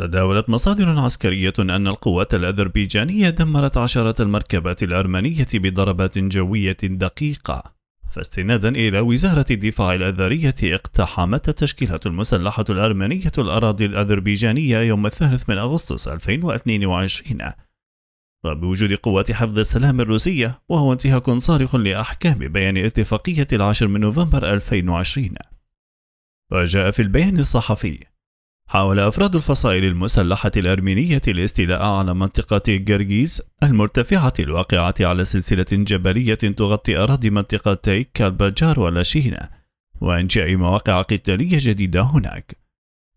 تداولت مصادر عسكرية أن القوات الأذربيجانية دمرت عشرات المركبات الأرمنية بضربات جوية دقيقة فاستنادا إلى وزارة الدفاع الأذرية اقتحمت التشكيلات المسلحة الأرمنية الأراضي الأذربيجانية يوم الثالث من أغسطس 2022 وبوجود قوات حفظ السلام الروسية وهو انتهاك صارخ لأحكام بيان اتفاقية العاشر من نوفمبر 2020 وجاء في البيان الصحفي حاول أفراد الفصائل المسلحة الأرمينية الاستيلاء على منطقة جرجيز المرتفعة الواقعة على سلسلة جبلية تغطي أراضي منطقتي كالباجار ولاشينا وإنشاء مواقع قتالية جديدة هناك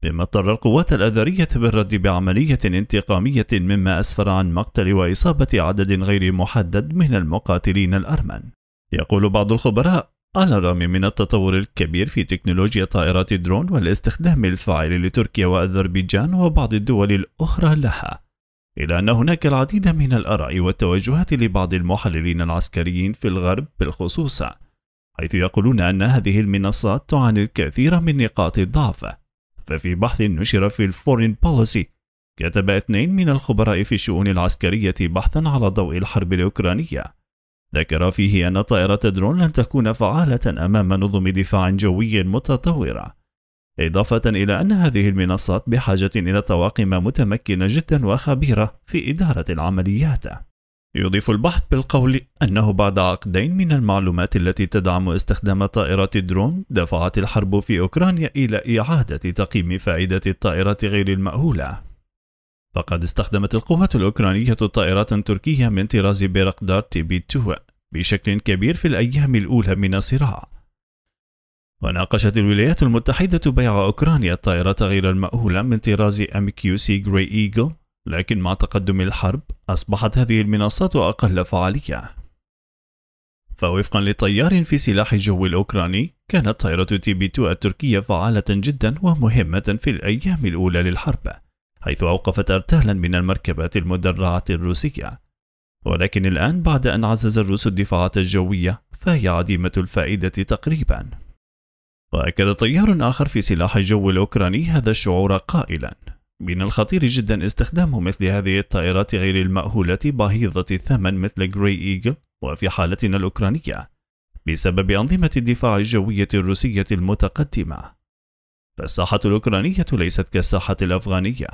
بما اضطر القوات الأذرية بالرد بعملية انتقامية مما أسفر عن مقتل وإصابة عدد غير محدد من المقاتلين الأرمن يقول بعض الخبراء على الرغم من التطور الكبير في تكنولوجيا طائرات الدرون والاستخدام الفاعل لتركيا وأذربيجان وبعض الدول الأخرى لها إلا أن هناك العديد من الآراء والتوجهات لبعض المحللين العسكريين في الغرب بالخصوص حيث يقولون أن هذه المنصات تعاني الكثير من نقاط الضعف ففي بحث نشر في الفورين بوليسي كتب اثنين من الخبراء في الشؤون العسكرية بحثا على ضوء الحرب الأوكرانية ذكر فيه أن طائرة درون لن تكون فعالة أمام نظم دفاع جوي متطورة إضافة إلى أن هذه المنصات بحاجة إلى طواقم متمكنة جدا وخبيرة في إدارة العمليات يضيف البحث بالقول أنه بعد عقدين من المعلومات التي تدعم استخدام طائرات الدرون دفعت الحرب في أوكرانيا إلى إعادة تقييم فائدة الطائرة غير المأهولة فقد استخدمت القوات الأوكرانية طائرات تركية من طراز بيرقدار تي بي 2 بشكل كبير في الأيام الأولى من الصراع وناقشت الولايات المتحدة بيع أوكرانيا الطائرات غير المأهولة من طراز أم كيو سي غري إيجل لكن مع تقدم الحرب أصبحت هذه المنصات أقل فعالية فوفقا لطيار في سلاح الجو الأوكراني كانت طائرة تي بي 2 التركية فعالة جدا ومهمة في الأيام الأولى للحرب حيث أوقفت أرتالا من المركبات المدرعة الروسية ولكن الآن بعد أن عزز الروس الدفاعات الجوية فهي عديمة الفائدة تقريبا وأكد طيار آخر في سلاح الجو الأوكراني هذا الشعور قائلا من الخطير جدا استخدام مثل هذه الطائرات غير المأهولة باهظة الثمن مثل جري إيجل وفي حالتنا الأوكرانية بسبب أنظمة الدفاع الجوية الروسية المتقدمة فالساحة الأوكرانية ليست كالساحة الأفغانية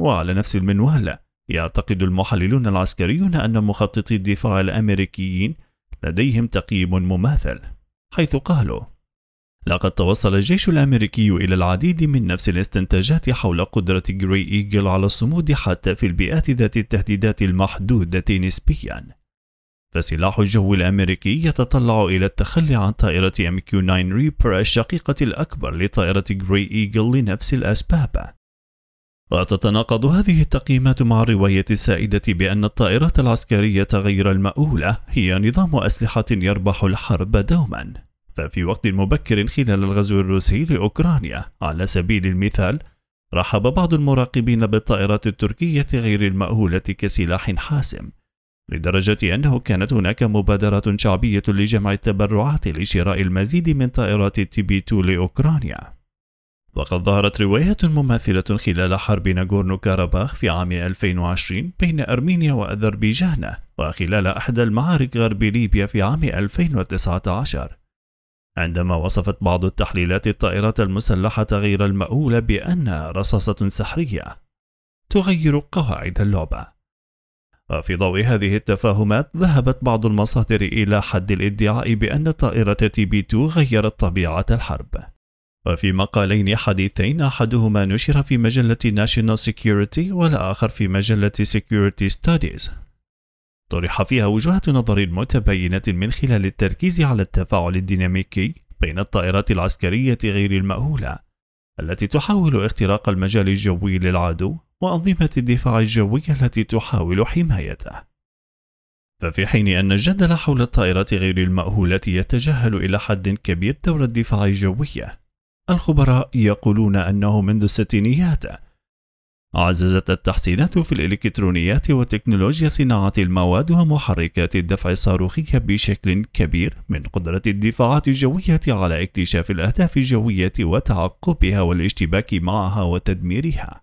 وعلى نفس المنوال يعتقد المحللون العسكريون أن مخططي الدفاع الأمريكيين لديهم تقييم مماثل حيث قالوا لقد توصل الجيش الأمريكي إلى العديد من نفس الاستنتاجات حول قدرة جري إيجل على الصمود حتى في البيئات ذات التهديدات المحدودة نسبياً فسلاح الجو الأمريكي يتطلع إلى التخلي عن طائرة MQ-9 ريبر الشقيقة الأكبر لطائرة جري إيجل لنفس الأسباب وتتناقض هذه التقييمات مع الرواية السائدة بأن الطائرات العسكرية غير المأولة هي نظام أسلحة يربح الحرب دوما ففي وقت مبكر خلال الغزو الروسي لأوكرانيا على سبيل المثال رحب بعض المراقبين بالطائرات التركية غير المأهولة كسلاح حاسم لدرجة أنه كانت هناك مبادرة شعبية لجمع التبرعات لشراء المزيد من طائرات 2 لأوكرانيا وقد ظهرت رواية مماثلة خلال حرب ناغورنو كاراباخ في عام 2020 بين أرمينيا وأذربيجان وخلال إحدى المعارك غرب ليبيا في عام 2019 عندما وصفت بعض التحليلات الطائرات المسلحة غير المأولة بأنها رصاصة سحرية تغير قواعد اللعبة وفي ضوء هذه التفاهمات ذهبت بعض المصادر إلى حد الادعاء بأن طائرة تي بي 2 غيرت طبيعة الحرب وفي مقالين حديثين أحدهما نشر في مجلة ناشيونال سيكيورتي والآخر في مجلة سيكيورتي ستاديز طرح فيها وجهة نظر متباينة من خلال التركيز على التفاعل الديناميكي بين الطائرات العسكرية غير المأهولة التي تحاول اختراق المجال الجوي للعدو وأنظمة الدفاع الجوي التي تحاول حمايته ففي حين أن الجدل حول الطائرات غير المأهولة يتجاهل إلى حد كبير دور الدفاع الجوية الخبراء يقولون أنه منذ الستينيات عززت التحسينات في الإلكترونيات وتكنولوجيا صناعة المواد ومحركات الدفع الصاروخية بشكل كبير من قدرة الدفاعات الجوية على اكتشاف الأهداف الجوية وتعقبها والاشتباك معها وتدميرها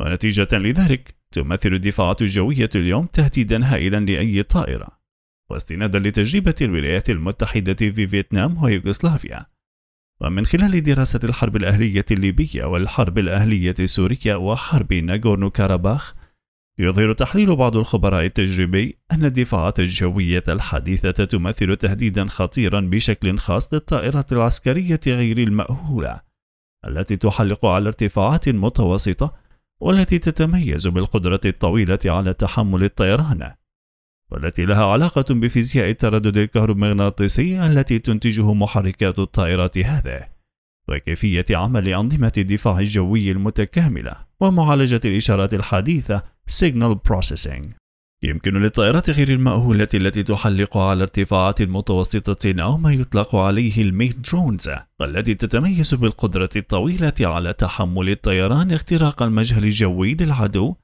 ونتيجة لذلك تمثل الدفاعات الجوية اليوم تهديدا هائلا لأي طائرة واستنادا لتجربة الولايات المتحدة في فيتنام ويوغوسلافيا ومن خلال دراسة الحرب الأهلية الليبية والحرب الأهلية السورية وحرب ناغورنو كاراباخ يظهر تحليل بعض الخبراء التجريبي أن الدفاعات الجوية الحديثة تمثل تهديدا خطيرا بشكل خاص للطائرات العسكرية غير المأهولة التي تحلق على ارتفاعات متوسطة والتي تتميز بالقدرة الطويلة على تحمل الطيران والتي لها علاقة بفيزياء التردد الكهرومغناطيسي التي تنتجه محركات الطائرات هذه، وكيفية عمل أنظمة الدفاع الجوي المتكاملة ومعالجة الإشارات الحديثة Signal Processing يمكن للطائرات غير المأهولة التي تحلق على ارتفاعات متوسطة أو ما يطلق عليه الميد درونز التي تتميز بالقدرة الطويلة على تحمل الطيران اختراق المجهل الجوي للعدو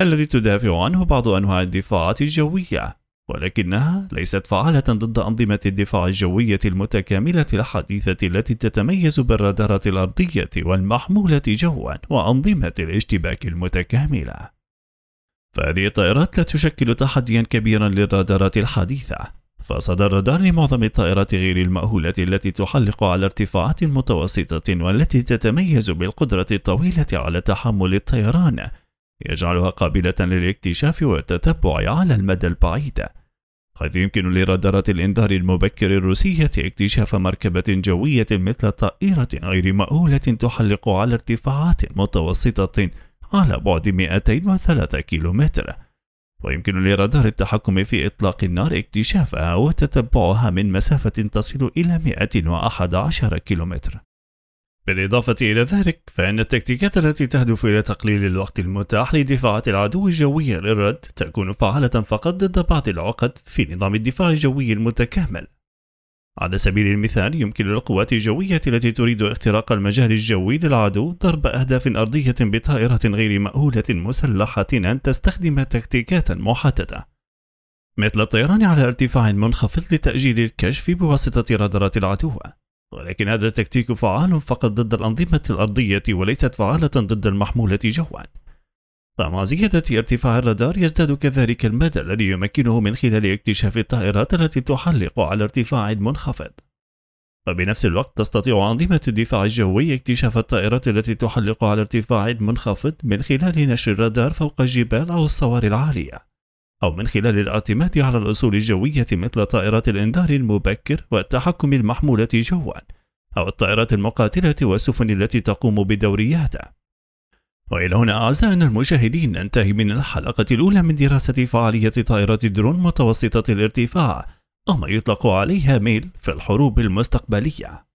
الذي تدافع عنه بعض أنواع الدفاعات الجوية ولكنها ليست فعالة ضد أنظمة الدفاع الجوية المتكاملة الحديثة التي تتميز بالرادارات الأرضية والمحمولة جوا وأنظمة الاشتباك المتكاملة فهذه الطائرات لا تشكل تحديا كبيرا للرادارات الحديثة فصدى الرادار لمعظم الطائرات غير المأهولة التي تحلق على ارتفاعات متوسطة والتي تتميز بالقدرة الطويلة على تحمل الطيران يجعلها قابلة للاكتشاف والتتبع على المدى البعيد حيث يمكن لرادارات الإنذار المبكر الروسية اكتشاف مركبة جوية مثل طائرة غير مأهولة تحلق على ارتفاعات متوسطة على بعد 203 كيلومتر ويمكن لرادار التحكم في إطلاق النار اكتشافها وتتبعها من مسافة تصل إلى 111 كيلومتر بالإضافة إلى ذلك فإن التكتيكات التي تهدف إلى تقليل الوقت المتاح لدفاعات العدو الجوية للرد تكون فعالة فقط ضد بعض العقد في نظام الدفاع الجوي المتكامل على سبيل المثال يمكن للقوات الجوية التي تريد اختراق المجال الجوي للعدو ضرب أهداف أرضية بطائرة غير مأهولة مسلحة أن تستخدم تكتيكات محددة مثل الطيران على ارتفاع منخفض لتأجيل الكشف بواسطة رادارات العدو ولكن هذا التكتيك فعال فقط ضد الأنظمة الأرضية وليست فعالة ضد المحمولة جوا فمع زيادة ارتفاع الرادار يزداد كذلك المدى الذي يمكنه من خلال اكتشاف الطائرات التي تحلق على ارتفاع منخفض وبنفس الوقت تستطيع أنظمة الدفاع الجوي اكتشاف الطائرات التي تحلق على ارتفاع منخفض من خلال نشر الرادار فوق الجبال أو الصواري العالية أو من خلال الاعتماد على الأصول الجوية مثل طائرات الإنذار المبكر والتحكم المحمولة جواً أو الطائرات المقاتلة والسفن التي تقوم بدورياتها وإلى هنا أعزائنا المشاهدين ننتهي من الحلقة الأولى من دراسة فعالية طائرات الدرون متوسطة الارتفاع أو ما يطلق عليها ميل في الحروب المستقبلية